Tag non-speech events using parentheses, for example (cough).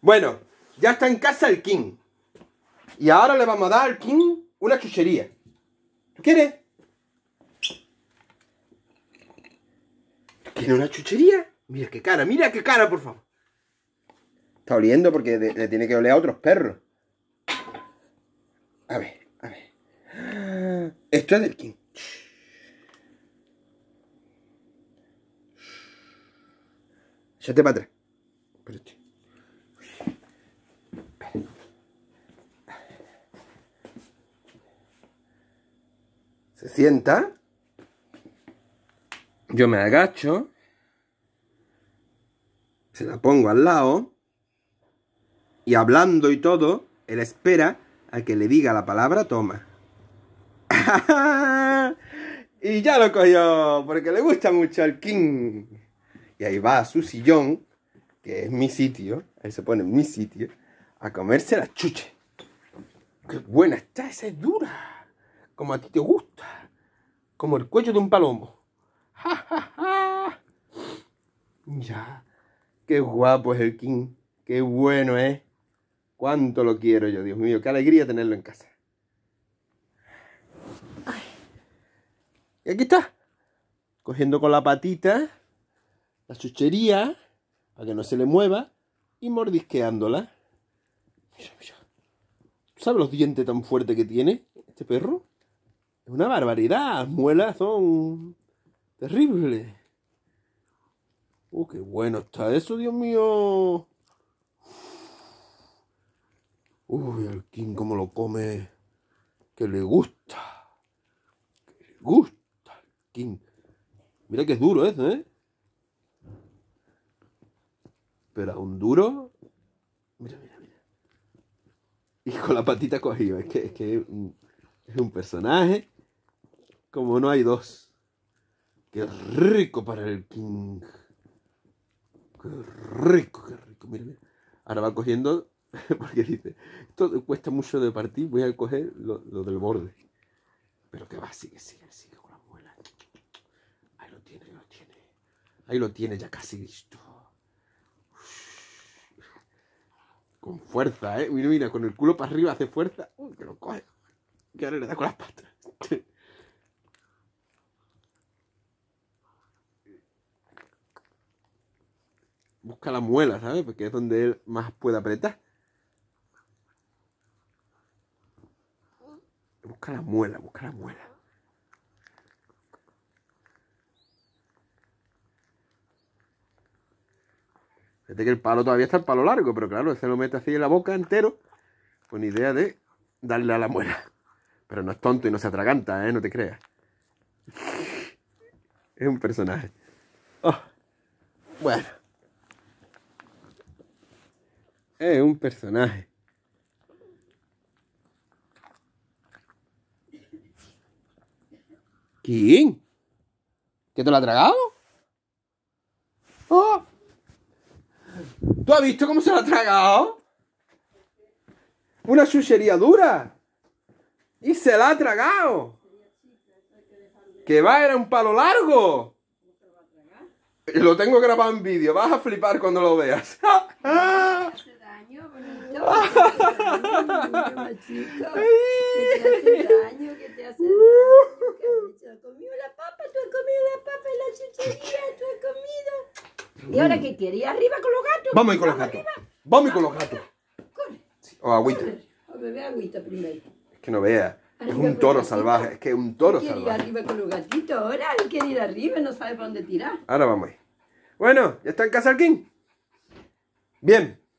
Bueno, ya está en casa el King. Y ahora le vamos a dar al King una chuchería. ¿Tú quieres? ¿Tiene una chuchería? Mira qué cara, mira qué cara, por favor. Está oliendo porque le tiene que oler a otros perros. A ver, a ver. Esto es del King. Ya para atrás. sienta, yo me agacho, se la pongo al lado, y hablando y todo, él espera a que le diga la palabra toma. (laughs) y ya lo cogió, porque le gusta mucho el King. Y ahí va a su sillón, que es mi sitio, él se pone en mi sitio, a comerse la chuche. ¡Qué buena está! Esa es dura, como a ti te gusta como el cuello de un palomo. ¡Ja, ja, ja! Ya, qué guapo es el King, qué bueno, ¿eh? Cuánto lo quiero yo, Dios mío, qué alegría tenerlo en casa. Y aquí está, cogiendo con la patita la chuchería para que no se le mueva y mordisqueándola. ¿Sabes los dientes tan fuertes que tiene este perro? Es una barbaridad. Las muelas son terribles. Uh, qué bueno está eso, Dios mío. Uy, el King cómo lo come. Que le gusta. Que le gusta el King. Mira que es duro eso, ¿eh? Pero aún duro. Mira, mira, mira. Y con la patita cogida. es que es un personaje. Como no hay dos. Qué rico para el King. Qué rico, qué rico. Mira, Ahora va cogiendo, (laughs) porque dice, esto cuesta mucho de partir, voy a coger lo, lo del borde. Pero que va, sigue, sigue, sigue con la muela. Ahí lo tiene, ahí lo tiene. Ahí lo tiene ya casi listo. Con fuerza, ¿eh? Mira, mira, con el culo para arriba hace fuerza. Uy, que lo coge. Que ahora le da con las patas. (laughs) busca la muela, ¿sabes? Porque es donde él más puede apretar. Busca la muela, busca la muela. Fíjate que el palo todavía está el palo largo, pero claro, se lo mete así en la boca entero con idea de darle a la muela. Pero no es tonto y no se atraganta, ¿eh? No te creas. Es un personaje. Ah. Bueno. Es un personaje. ¿Quién? ¿Que te lo ha tragado? Oh. ¿Tú has visto cómo se lo ha tragado? Una chuchería dura. Y se la ha tragado. Que va, era un palo largo. Lo tengo grabado en vídeo. Vas a flipar cuando lo veas. (laughs) Ah. (laughs) chiquito. machito. Que te hace daño, que te hace daño. has comido la papa, tú has comido la papa y la chuchería, tú has comido. ¿Y ahora qué quiere? ir arriba con los gatos? Vamos a con los gatos. Vamos a con los gatos. Corre. O agüita. O bebé agüita primero. Es que no vea. Es un toro salvaje, es que es un toro salvaje. Quiere ir arriba con los gatitos ahora, él quiere ir arriba, no sabe para dónde tirar. Ahora vamos. Bueno, ya está en casa el King. Bien,